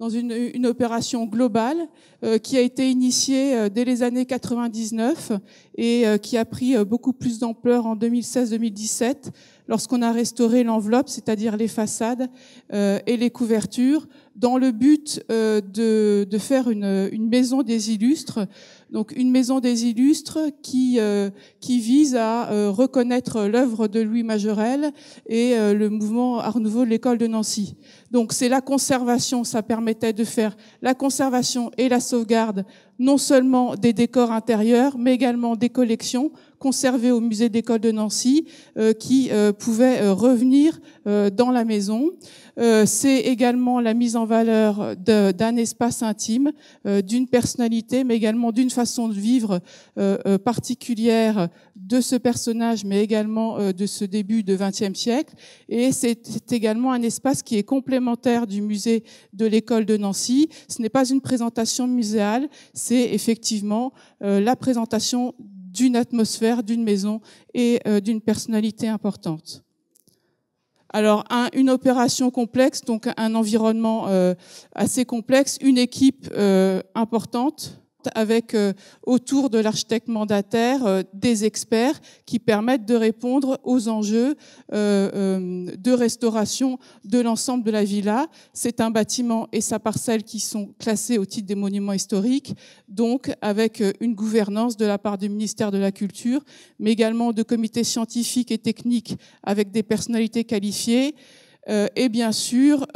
dans une, opération globale euh, qui a été initiée euh, dès les années 99 et euh, qui a pris beaucoup plus d'ampleur en 2016-2017 lorsqu'on a restauré l'enveloppe, c'est-à-dire les façades euh, et les couvertures, dans le but euh, de, de, faire une, une, maison des illustres. Donc une maison des illustres qui, euh, qui vise à reconnaître l'œuvre de Louis Majorel et le mouvement Art Nouveau de l'école de Nancy. Donc c'est la conservation, ça permettait de faire la conservation et la sauvegarde non seulement des décors intérieurs, mais également des collections conservé au musée d'école de Nancy euh, qui euh, pouvait euh, revenir dans la maison. C'est également la mise en valeur d'un espace intime, d'une personnalité, mais également d'une façon de vivre particulière de ce personnage, mais également de ce début de XXe siècle. Et c'est également un espace qui est complémentaire du musée de l'école de Nancy. Ce n'est pas une présentation muséale, c'est effectivement la présentation d'une atmosphère, d'une maison et euh, d'une personnalité importante. Alors, une opération complexe, donc un environnement euh, assez complexe, une équipe euh, importante, avec euh, autour de l'architecte mandataire euh, des experts qui permettent de répondre aux enjeux euh, euh, de restauration de l'ensemble de la villa. C'est un bâtiment et sa parcelle qui sont classés au titre des monuments historiques, donc avec une gouvernance de la part du ministère de la Culture, mais également de comités scientifiques et techniques avec des personnalités qualifiées et bien sûr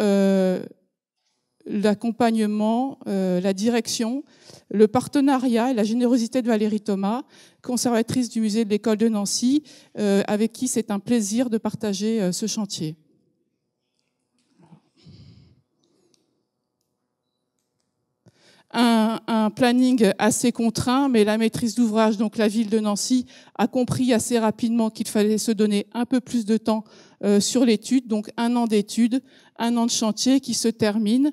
l'accompagnement, euh, la direction, le partenariat et la générosité de Valérie Thomas, conservatrice du musée de l'école de Nancy, euh, avec qui c'est un plaisir de partager euh, ce chantier. Un, planning assez contraint, mais la maîtrise d'ouvrage, donc la ville de Nancy, a compris assez rapidement qu'il fallait se donner un peu plus de temps sur l'étude, donc un an d'étude, un an de chantier qui se termine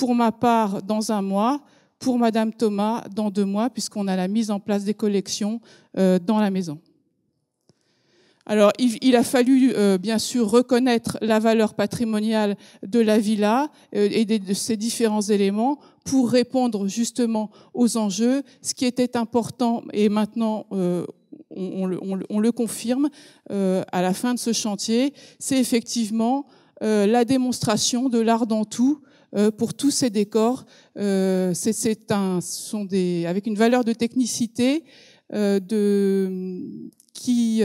pour ma part dans un mois, pour Madame Thomas dans deux mois, puisqu'on a la mise en place des collections euh, dans la maison. Alors, il, a fallu euh, bien sûr reconnaître la valeur patrimoniale de la villa euh, et de, ses différents éléments pour répondre justement aux enjeux. Ce qui était important et maintenant on, on, le, confirme à la fin de ce chantier, c'est effectivement la démonstration de l'art dans tout euh, pour tous ces décors. Euh, c'est un, sont des, avec une valeur de technicité euh, de, qui,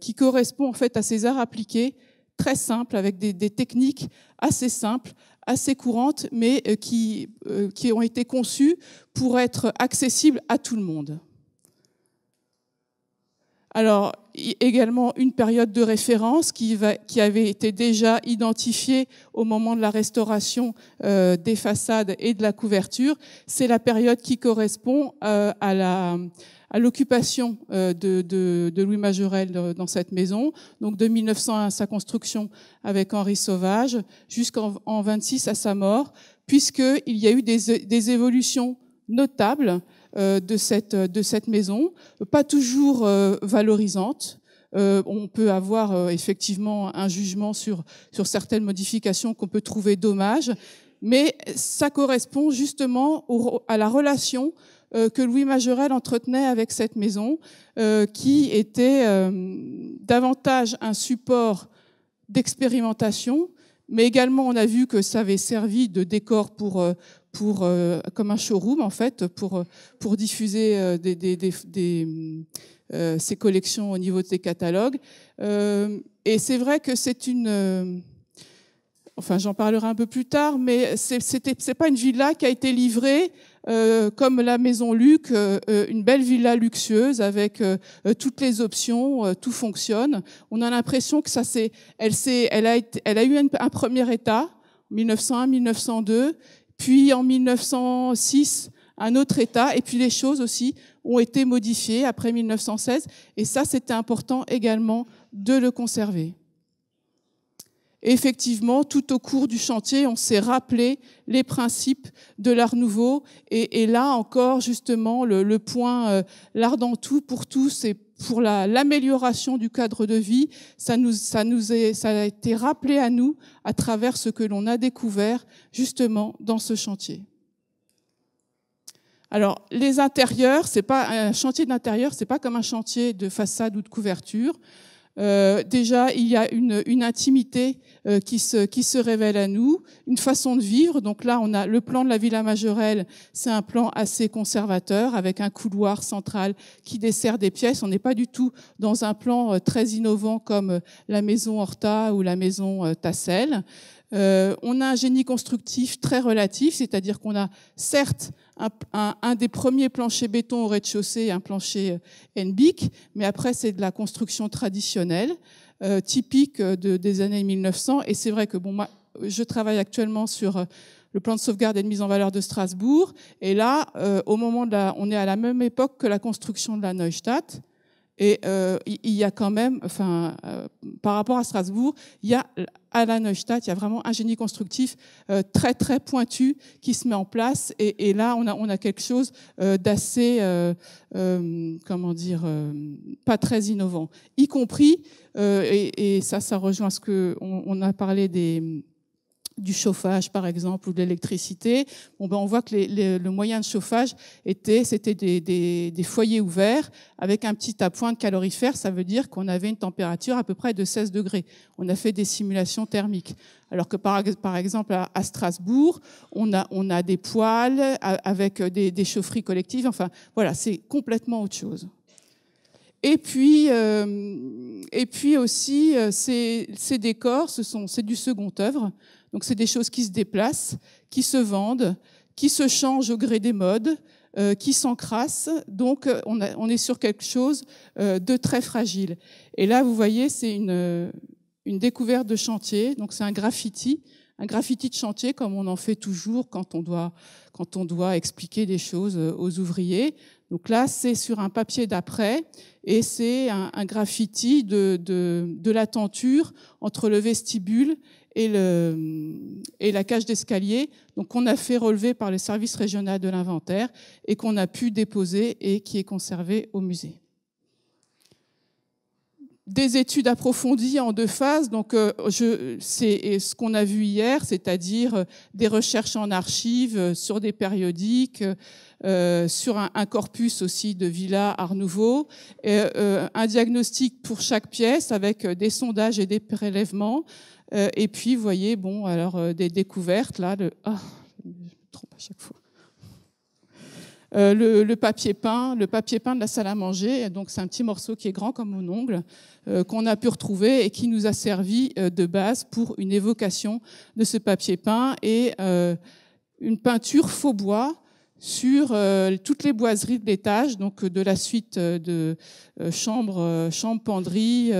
qui correspond en fait à ces arts appliqués, très simples, avec des, des techniques assez simples, assez courantes, mais qui, qui ont été conçues pour être accessibles à tout le monde. Alors, également une période de référence qui, avait été déjà identifiée au moment de la restauration euh, des façades et de la couverture. C'est la période qui correspond euh, à l'occupation euh, de, Louis Majorel dans cette maison, donc de 1901 à sa construction avec Henri Sauvage, jusqu'en en 26 à sa mort, puisqu'il y a eu des évolutions notables euh, de cette, euh, de cette maison, pas toujours euh, valorisante. on peut avoir effectivement un jugement sur, sur certaines modifications qu'on peut trouver dommage mais ça correspond justement à la relation que Louis Majorel entretenait avec cette maison, qui était davantage un support d'expérimentation, mais également on a vu que ça avait servi de décor pour, pour, euh, comme un showroom en fait, pour, euh, pour diffuser euh, des, ces collections au niveau de ses catalogues. et c'est vrai que c'est une... Enfin, j'en parlerai un peu plus tard, mais c'est pas une villa qui a été livrée comme la maison Luc, une belle villa luxueuse avec toutes les options, tout fonctionne. On a l'impression que ça c'est, elle, elle, a elle a eu un premier état, 1901-1902, puis en 1906 un autre État, et puis les choses aussi ont été modifiées après 1916, et ça c'était important également de le conserver. effectivement, tout au cours du chantier, on s'est rappelé les principes de l'art nouveau. Et, là encore, justement, le, point, euh, l'art dans tout pour tous, et pour l'amélioration du cadre de vie, ça nous, est, a été rappelé à nous à travers ce que l'on a découvert justement dans ce chantier. Alors, les intérieurs, c'est pas un chantier d'intérieur, c'est pas comme un chantier de façade ou de couverture. Euh, déjà il y a une, intimité euh, qui, se, qui se révèle à nous, une façon de vivre. Donc là, on a le plan de la Villa Majorelle, c'est un plan assez conservateur avec un couloir central qui dessert des pièces. On n'est pas du tout dans un plan euh, très innovant comme la maison Horta ou la maison Tassel. on a un génie constructif très relatif, c'est-à-dire qu'on a certes un, des premiers planchers béton au rez-de-chaussée, un plancher euh, NBIC, mais après c'est de la construction traditionnelle, euh, typique euh, de, des années 1900. Et c'est vrai que bon, moi, je travaille actuellement sur le plan de sauvegarde et de mise en valeur de Strasbourg. Et là, au moment de on est à la même époque que la construction de la Neustadt et euh, il y a quand même, enfin, euh, par rapport à Strasbourg, il y a à la Neustadt, il y a vraiment un génie constructif euh, très très pointu qui se met en place. Et, là, on a, on a quelque chose d'assez, comment dire, pas très innovant, y compris, et, ça, ça rejoint ce que on a parlé des du chauffage, par exemple, ou de l'électricité, bon, ben, on voit que le moyen de chauffage était, c'était des, foyers ouverts avec un petit appoint de calorifère. Ça veut dire qu'on avait une température à peu près de 16 degrés. On a fait des simulations thermiques. Alors que par, exemple à, Strasbourg, on a, des poêles avec des, chaufferies collectives. Enfin, voilà, c'est complètement autre chose. Et puis, euh, et puis aussi, euh, ces, ces décors, ce sont, c'est du second œuvre. Donc c'est des choses qui se déplacent, qui se vendent, qui se changent au gré des modes, euh, qui s'encrassent. Donc euh, on, est sur quelque chose euh, de très fragile. Et là, vous voyez, c'est une, une découverte de chantier. Donc c'est un graffiti un graffiti de chantier comme on en fait toujours quand on doit, quand on doit expliquer des choses aux ouvriers. Donc là, c'est sur un papier d'après et c'est un, graffiti de, la tenture entre le vestibule et, le, et la cage d'escalier, donc qu'on a fait relever par le service régional de l'inventaire et qu'on a pu déposer et qui est conservé au musée des études approfondies en deux phases. Donc, euh, c'est ce qu'on a vu hier, c'est-à-dire euh, des recherches en archives euh, sur des périodiques, sur un, corpus aussi de Villa Art Nouveau, un diagnostic pour chaque pièce avec des sondages et des prélèvements, euh, et puis, vous voyez, bon, alors euh, des découvertes, là, le... Ah, je me trompe à chaque fois. Euh, le, papier peint, le papier peint de la salle à manger, donc c'est un petit morceau qui est grand comme mon ongle, qu'on a pu retrouver et qui nous a servi de base pour une évocation de ce papier peint et une peinture faux bois sur toutes les boiseries de l'étage, donc de la suite de chambre, chambre penderie,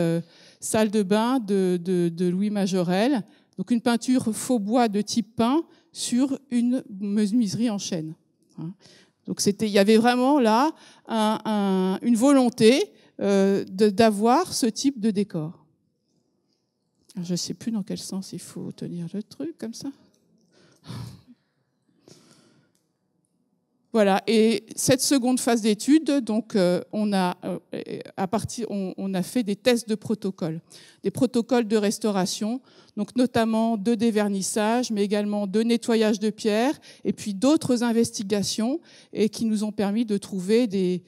salle de bain de, Louis Majorel. Donc une peinture faux bois de type peint sur une menuiserie en chêne. Hein. Donc c'était, il y avait vraiment là une volonté euh, d'avoir ce type de décor. je ne sais plus dans quel sens il faut tenir le truc comme ça. Voilà, et cette seconde phase d'étude, donc euh, on, a, euh, à partir, on, a fait des tests de protocoles, des protocoles de restauration, donc notamment de dévernissage, mais également de nettoyage de pierre, et puis d'autres investigations, et qui nous ont permis de trouver des,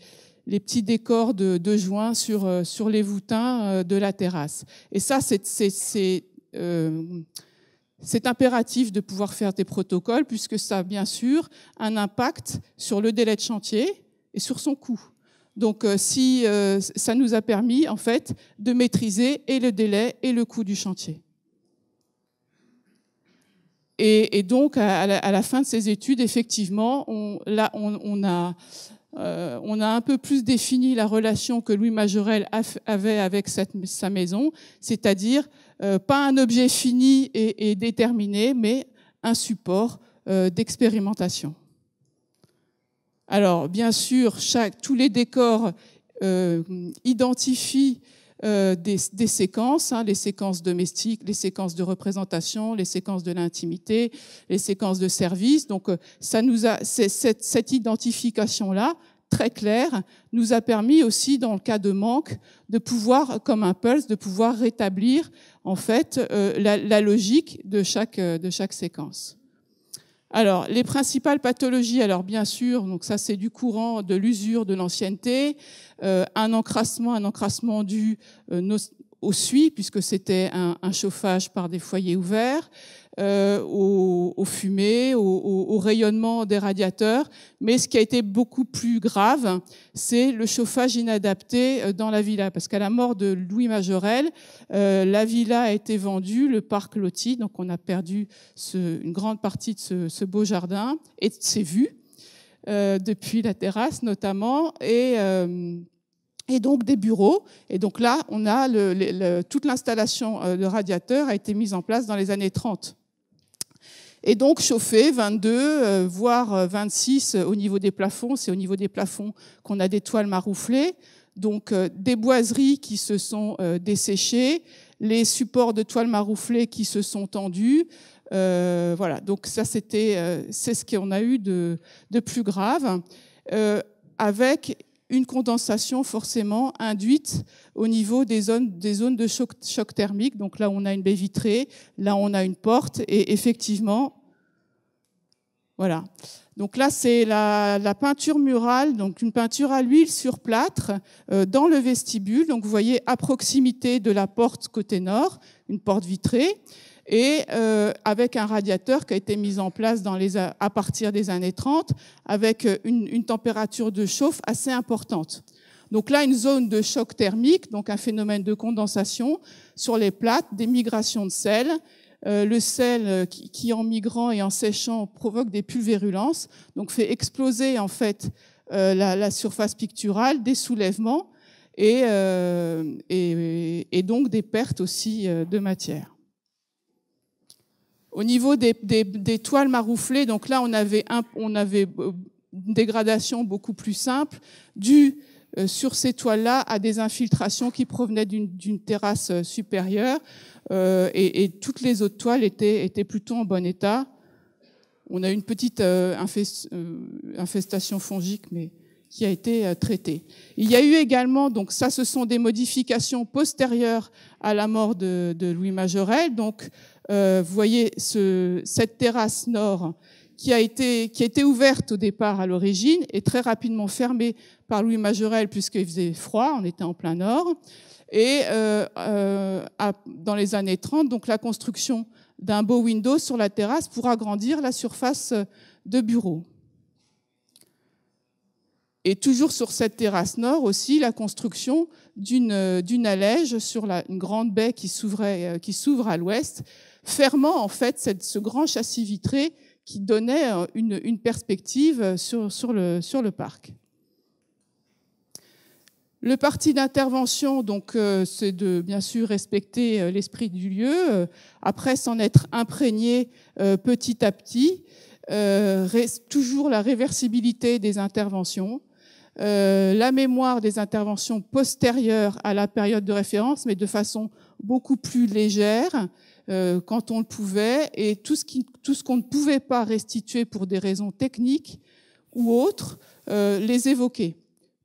les petits décors de, joints sur, euh, sur les voûtins de la terrasse. Et ça, c'est euh, c'est impératif de pouvoir faire des protocoles puisque ça a bien sûr un impact sur le délai de chantier et sur son coût. Donc euh, si, euh, ça nous a permis en fait de maîtriser et le délai et le coût du chantier. Et, donc à la, fin de ces études, effectivement, on, là on, a euh, on a un peu plus défini la relation que Louis Majorel avait avec sa maison, c'est-à-dire euh, pas un objet fini et, déterminé, mais un support euh, d'expérimentation. Alors, bien sûr, tous les décors euh, identifient des, séquences, hein, les séquences domestiques, les séquences de représentation, les séquences de l'intimité, les séquences de service. Donc, cette identification-là, très clair, nous a permis aussi, dans le cas de manque, de pouvoir, comme un pulse, de pouvoir rétablir en fait euh, la, logique de chaque, euh, de chaque séquence. Alors, les principales pathologies, alors bien sûr, donc ça c'est du courant de l'usure de l'ancienneté, euh, un encrassement, un encrassement dû euh, au puisque c'était un, chauffage par des foyers ouverts, euh, aux, fumées, au, rayonnement des radiateurs. Mais ce qui a été beaucoup plus grave, c'est le chauffage inadapté euh, dans la villa. Parce qu'à la mort de Louis Majorel, euh, la villa a été vendue, le parc loti, donc on a perdu une grande partie de ce, beau jardin et de ses vues, depuis la terrasse notamment. Et et donc des bureaux. Et donc là, on a toute l'installation de radiateurs a été mise en place dans les années 30. Et donc chauffer 22, euh, voire 26 euh, euh, au niveau des plafonds. C'est au niveau des plafonds qu'on a des toiles marouflées. Donc des boiseries qui se sont desséchées, les supports de toiles marouflées qui se sont tendus. voilà, donc ça c'était, c'est ce qu'on a eu de, plus grave. avec une condensation forcément induite au niveau des zones, des zones de choc, thermique. Donc là, on a une baie vitrée, là, on a une porte, et effectivement, voilà. Donc là, c'est la, peinture murale, donc une peinture à l'huile sur plâtre euh, dans le vestibule. Donc vous voyez à proximité de la porte côté nord, une porte vitrée et euh, avec un radiateur qui a été mis en place à partir des années 30, avec euh, une, température de chauffe assez importante. Donc là, une zone de choc thermique, donc un phénomène de condensation sur les plates, des migrations de sel, euh, le sel qui, en migrant et en séchant, provoque des pulvérulences, donc fait exploser en fait la, surface picturale, des soulèvements et donc des pertes aussi de matière. Au niveau des, toiles marouflées, donc là, on avait, euh, une dégradation beaucoup plus simple, due euh, sur ces toiles-là à des infiltrations qui provenaient d'une terrasse euh, supérieure, et, toutes les autres toiles étaient, plutôt en bon état. On a une petite infestation fongique, mais qui a été traitée. Il y a eu également, donc ça, ce sont des modifications postérieures à la mort de, de Louis Majorel. Donc, euh, vous voyez cette terrasse nord qui a, été, qui ouverte au départ à l'origine et très rapidement fermée par Louis Majorel puisqu'il faisait froid, on était en plein nord. Et euh, euh, dans les années 30, donc la construction d'un beau window sur la terrasse pour agrandir la surface de bureau. Et toujours sur cette terrasse nord aussi, la construction d'une allège sur une grande baie qui s'ouvre à l'ouest, fermant en fait ce grand châssis vitré qui donnait euh, une, perspective euh, sur, le, parc. Le parti d'intervention, donc, euh, c'est de bien sûr respecter l'esprit du lieu, après s'en être imprégné petit à petit, reste toujours la réversibilité des interventions, la mémoire des interventions postérieures à la période de référence, mais de façon beaucoup plus légère, euh, quand on le pouvait, et tout ce, qu'on ne pouvait pas restituer pour des raisons techniques ou autres, euh, les évoquer,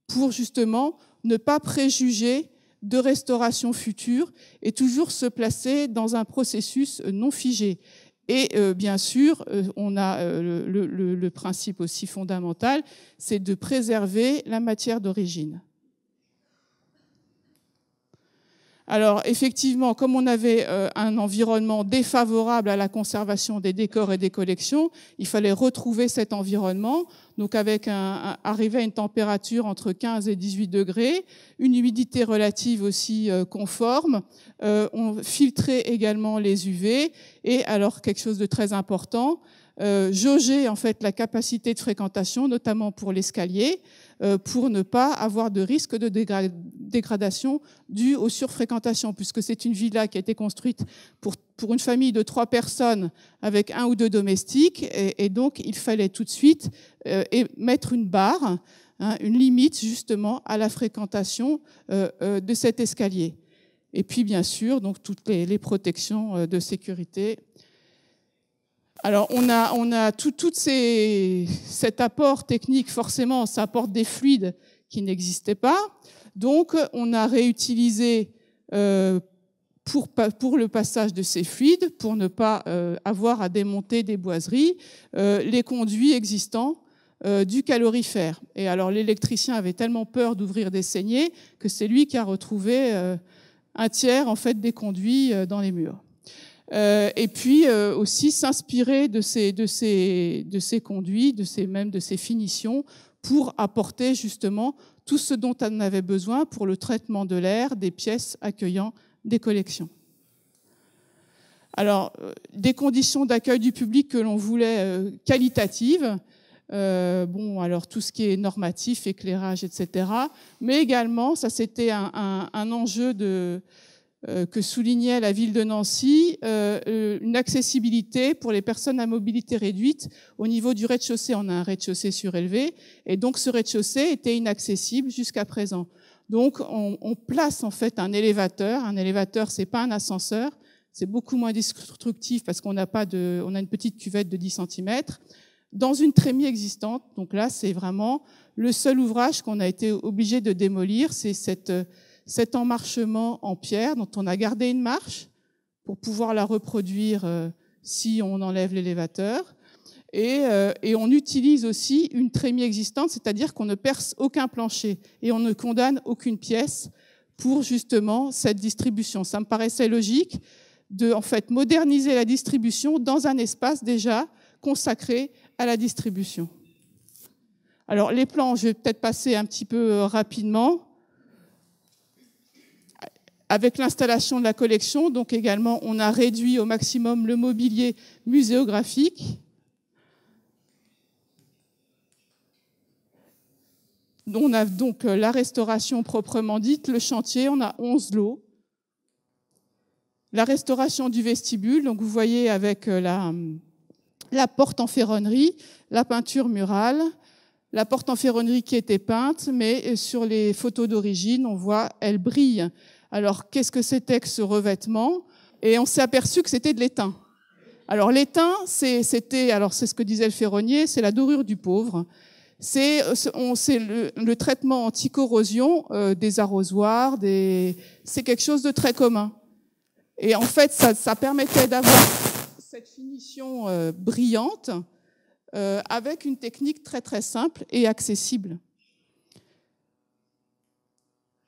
pour justement ne pas préjuger de restauration future et toujours se placer dans un processus non figé. Et euh, bien sûr, on a le principe aussi fondamental, c'est de préserver la matière d'origine. Alors effectivement, comme on avait euh, un environnement défavorable à la conservation des décors et des collections, il fallait retrouver cet environnement. Donc avec un, à une température entre 15 et 18 degrés, une humidité relative aussi euh, conforme, euh, on filtrait également les UV et alors quelque chose de très important, jauger en fait la capacité de fréquentation, notamment pour l'escalier, pour ne pas avoir de risque de, dégradation dégradation due aux surfréquentations, puisque c'est une villa qui a été construite pour, pour, une famille de trois personnes avec un ou deux domestiques, et, donc il fallait tout de suite euh, mettre une barre, hein, une limite justement à la fréquentation euh, euh, de cet escalier. Et puis bien sûr, donc toutes les, protections de sécurité alors, on a, on a tout, ces, cet apport technique, forcément, ça apporte des fluides qui n'existaient pas. Donc, on a réutilisé euh, pour, le passage de ces fluides, pour ne pas euh, avoir à démonter des boiseries, euh, les conduits existants du calorifère. Et alors, l'électricien avait tellement peur d'ouvrir des saignées que c'est lui qui a retrouvé un tiers en fait des conduits dans les murs. et puis aussi s'inspirer de ces, conduits, de ces, même de ces finitions, pour apporter justement tout ce dont on avait besoin pour le traitement de l'air des pièces accueillant des collections. Alors, euh, des conditions d'accueil du public que l'on voulait euh, qualitatives, euh, bon, alors tout ce qui est normatif, éclairage, etc. Mais également, ça c'était un, enjeu de, euh, que soulignait la ville de Nancy, euh, euh, une accessibilité pour les personnes à mobilité réduite au niveau du rez-de-chaussée. On a un rez-de-chaussée surélevé, et donc ce rez-de-chaussée était inaccessible jusqu'à présent. Donc on, place en fait un élévateur. Un élévateur, c'est pas un ascenseur. C'est beaucoup moins destructif parce qu'on n'a pas de, on a une petite cuvette de 10 cm dans une trémie existante. Donc là, c'est vraiment le seul ouvrage qu'on a été obligé de démolir, c'est cette cet emmarchement en pierre dont on a gardé une marche pour pouvoir la reproduire euh, si on enlève l'élévateur. Et, euh, et, on utilise aussi une trémie existante, c'est-à-dire qu'on ne perce aucun plancher et on ne condamne aucune pièce pour justement cette distribution. Ça me paraissait logique de en fait moderniser la distribution dans un espace déjà consacré à la distribution. Alors les plans, je vais peut-être passer un petit peu euh, rapidement. Avec l'installation de la collection, donc également, on a réduit au maximum le mobilier muséographique. On a donc euh, la restauration proprement dite, le chantier, on a 11 lots. La restauration du vestibule, donc vous voyez avec euh, la, euh, la porte en ferronnerie, la peinture murale, la porte en ferronnerie qui était peinte, mais sur les photos d'origine, on voit, elle brille alors, qu'est-ce que c'était que ce revêtement Et on s'est aperçu que c'était de l'étain. Alors, l'étain, c'était, alors c'est ce que disait le ferronnier, c'est la dorure du pauvre. C'est le, traitement anti-corrosion euh, des arrosoirs, c'est quelque chose de très commun. Et en fait, ça, permettait d'avoir cette finition euh, brillante euh, avec une technique très très simple et accessible.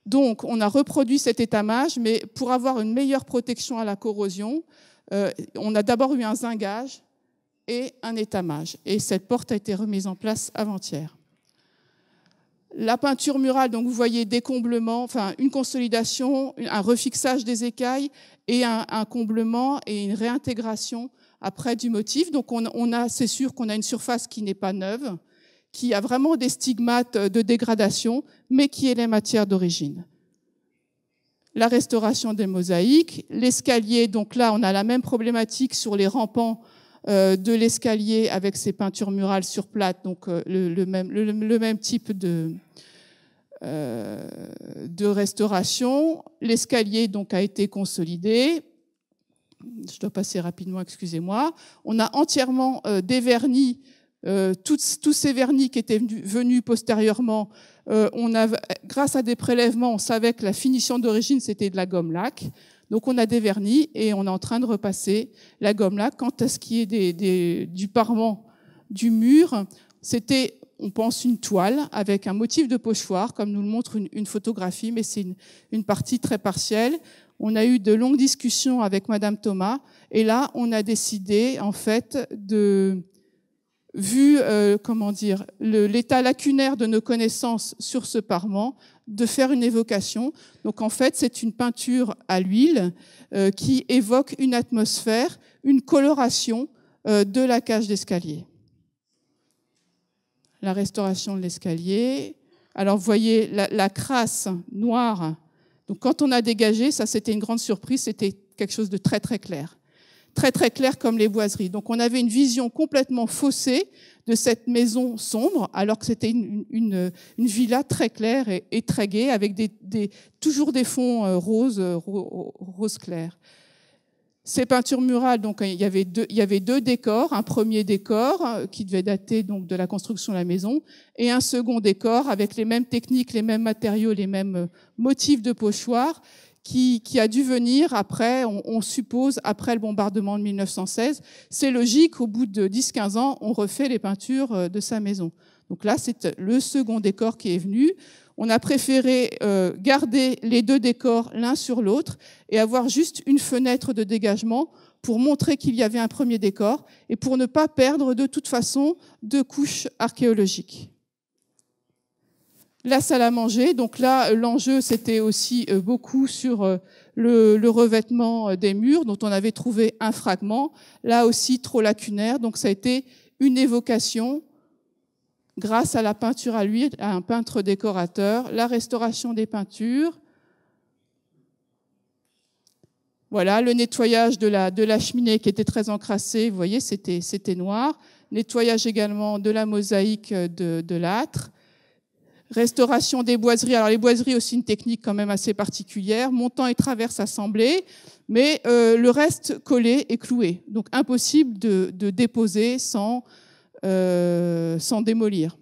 Donc, on a reproduit cet étamage, mais pour avoir une meilleure protection à la corrosion, euh, on a d'abord eu un zingage et un étamage. Et cette porte a été remise en place avant-hier. La peinture murale, donc vous voyez des enfin une consolidation, un refixage des écailles et un, comblement et une réintégration après du motif. Donc a, c'est sûr qu'on a une surface qui n'est pas neuve, qui a vraiment des stigmates euh, de dégradation, mais qui est les matières d'origine. La restauration des mosaïques, l'escalier, donc là on a la même problématique sur les rampants euh, de l'escalier avec ses peintures murales sur plate, donc euh, le, même, le, même, type de, de restauration. L'escalier donc a été consolidé. Je dois passer rapidement, excusez-moi. On a entièrement déverni euh, tous ces vernis qui étaient venus, venus postérieurement, euh, on a, grâce à des prélèvements, on savait que la finition d'origine, c'était de la gomme lac Donc on a des vernis et on est en train de repasser la gomme lac Quant à ce qui est des, des, du parement du mur, c'était, on pense, une toile avec un motif de pochoir, comme nous le montre une, une photographie, mais c'est une, une partie très partielle. On a eu de longues discussions avec Madame Thomas et là, on a décidé en fait de vu euh, comment dire l'état lacunaire de nos connaissances sur ce parement, de faire une évocation. Donc en fait, c'est une peinture à l'huile euh, qui évoque une atmosphère, une coloration euh, de la cage d'escalier. La restauration de l'escalier. Alors vous voyez la crasse noire. Donc quand on a dégagé, ça c'était une grande surprise, c'était quelque chose de très très clair très très clair comme les boiseries. Donc on avait une vision complètement faussée de cette maison sombre, alors que c'était une, villa très claire et, très gaie, avec toujours des fonds euh, roses, euh, roses clairs. Ces peintures murales, donc il y, avait deux, il décors, un premier décor euh, qui devait dater donc de la construction de la maison, et un second décor avec les mêmes techniques, les mêmes matériaux, les mêmes motifs de pochoirs qui, a dû venir après, on, suppose, après le bombardement de 1916. C'est logique, au bout de 10-15 ans, on refait les peintures euh, de sa maison. Donc là, c'est euh, le second décor qui est venu. On a préféré euh, garder les deux décors l'un sur l'autre et avoir juste une fenêtre de dégagement pour montrer qu'il y avait un premier décor et pour ne pas perdre de toute façon de couches archéologiques la salle à manger. Donc là, euh, l'enjeu, c'était aussi euh, beaucoup sur euh, le, revêtement des murs, dont on avait trouvé un fragment, là aussi trop lacunaire. Donc ça a été une évocation grâce à la peinture à l'huile, à un peintre décorateur, la restauration des peintures. Voilà, le nettoyage de la, cheminée qui était très encrassée, vous voyez, c'était noir. Nettoyage également de la mosaïque de l'âtre. Restauration des boiseries. Alors les boiseries aussi une technique quand même assez particulière. Montant et traverse assemblés, mais euh, le reste collé et cloué. Donc impossible de, déposer euh, sans, démolir.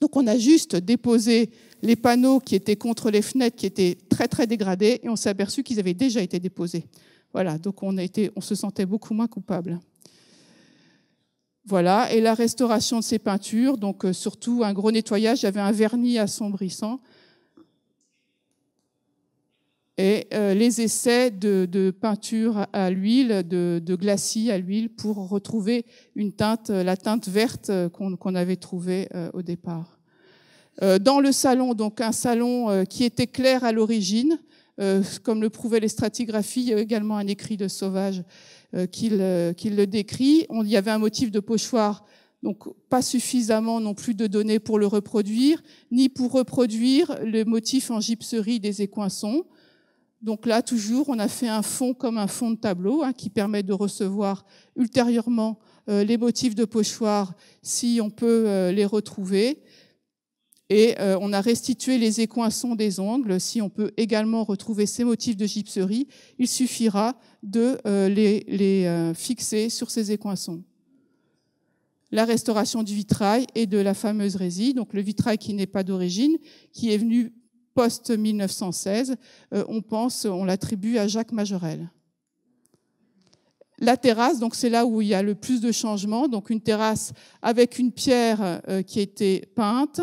Donc on a juste déposé les panneaux qui étaient contre les fenêtres, qui étaient très très dégradés, et on s'est aperçu qu'ils avaient déjà été déposés. Voilà, donc on, a on se sentait beaucoup moins coupable. Voilà, et la restauration de ces peintures, donc euh, surtout un gros nettoyage, avait un vernis assombrissant. Et euh, les essais de, peinture à l'huile, de, glacis à l'huile, pour retrouver une teinte, euh, la teinte verte qu'on avait trouvée au départ. dans le salon, donc un salon qui était clair à l'origine, euh, comme le prouvaient les stratigraphies, il euh, y a également un écrit de Sauvage euh, qui le, décrit. il y avait un motif de pochoir donc pas suffisamment non plus de données pour le reproduire, ni pour reproduire le motif en gypserie des écoinçons. Donc là, toujours, on a fait un fond comme un fond de tableau hein, qui permet de recevoir ultérieurement les motifs de pochoir si on peut les retrouver. Et euh, on a restitué les écoinçons des ongles. Si on peut également retrouver ces motifs de gypserie, il suffira de euh, les, euh, fixer sur ces écoinçons. La restauration du vitrail et de la fameuse résille, donc le vitrail qui n'est pas d'origine, qui est venu post-1916, on pense, on l'attribue à Jacques Majorel. La terrasse, donc c'est là où il y a le plus de changements, donc une terrasse avec une pierre euh, qui était peinte,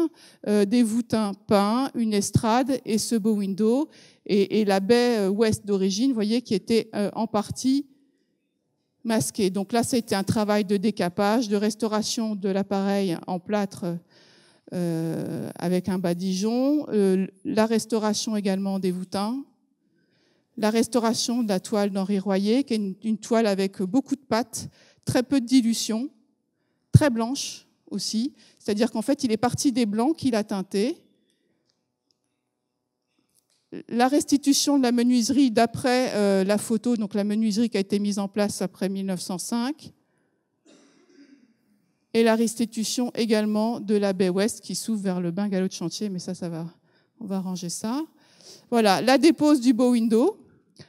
euh, des voûtins peints, une estrade et ce beau window et, la baie euh, ouest d'origine, vous voyez, qui était en partie masquée. Donc là, c'était un travail de décapage, de restauration de l'appareil en plâtre avec un badigeon, la restauration également des voûtins, la restauration de la toile d'Henri Royer, qui est une, toile avec beaucoup de pâte, très peu de dilution, très blanche aussi. C'est-à-dire qu'en fait, il est parti des blancs qu'il a teintés. La restitution de la menuiserie d'après euh, la photo, donc la menuiserie qui a été mise en place après 1905. Et la restitution également de la baie ouest qui s'ouvre vers le bungalow de chantier, mais ça, ça va, on va ranger ça. Voilà, la dépose du beau window,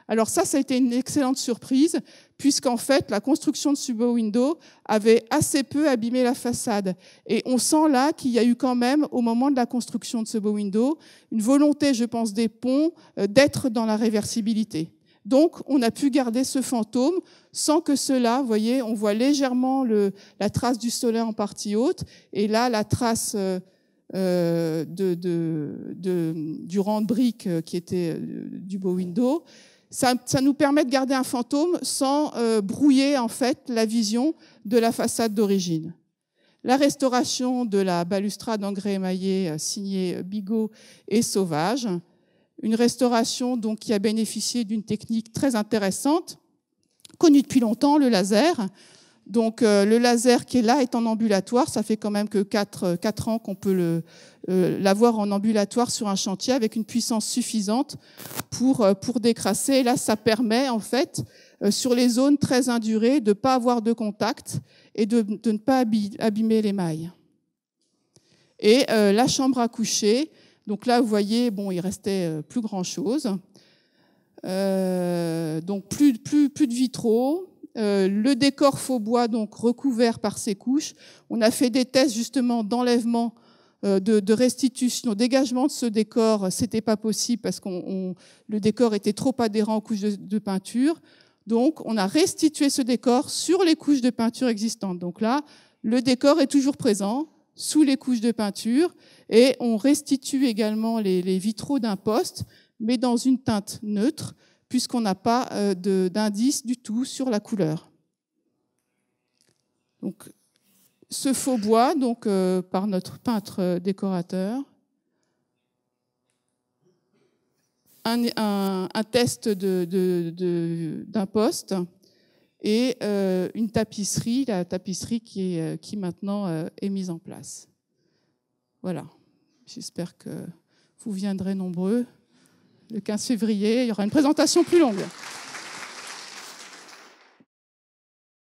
alors ça, ça a été une excellente surprise, puisqu'en fait, la construction de Subo Window avait assez peu abîmé la façade. Et on sent là qu'il y a eu quand même, au moment de la construction de ce beau Window, une volonté, je pense, des ponts euh, d'être dans la réversibilité. Donc, on a pu garder ce fantôme sans que cela, vous voyez, on voit légèrement la trace du soleil en partie haute, et là, la trace... Euh, euh, du rang de briques qui était du beau window. Ça, nous permet de garder un fantôme sans euh, brouiller en fait la vision de la façade d'origine. La restauration de la balustrade en grès émaillé signée euh, Bigot et Sauvage, une restauration donc qui a bénéficié d'une technique très intéressante, connue depuis longtemps, le laser, donc euh, le laser qui est là est en ambulatoire. Ça fait quand même que 4, 4 euh, ans qu'on peut euh, l'avoir en ambulatoire sur un chantier avec une puissance suffisante pour, pour décrasser. Et là, ça permet en fait, sur les zones très indurées, de ne pas avoir de contact et de, de ne pas abîmer les mailles. Et la chambre à coucher, donc là, vous voyez, bon, il restait plus grand-chose. donc plus, plus, plus de vitraux, euh, le décor faux bois, donc recouvert par ces couches. On a fait des tests justement d'enlèvement, euh, de, restitution, dégagement de ce décor. C'était pas possible parce que le décor était trop adhérent aux couches de, peinture. Donc, on a restitué ce décor sur les couches de peinture existantes. Donc là, le décor est toujours présent sous les couches de peinture et on restitue également les vitraux d'un poste, mais dans une teinte neutre puisqu'on n'a pas euh, d'indice du tout sur la couleur. Donc, ce faux bois, donc, euh, par notre peintre décorateur, un, test d'un poste et euh, une tapisserie, la tapisserie qui, maintenant est mise en place. Voilà, j'espère que vous viendrez nombreux le 15 février. Il y aura une présentation plus longue.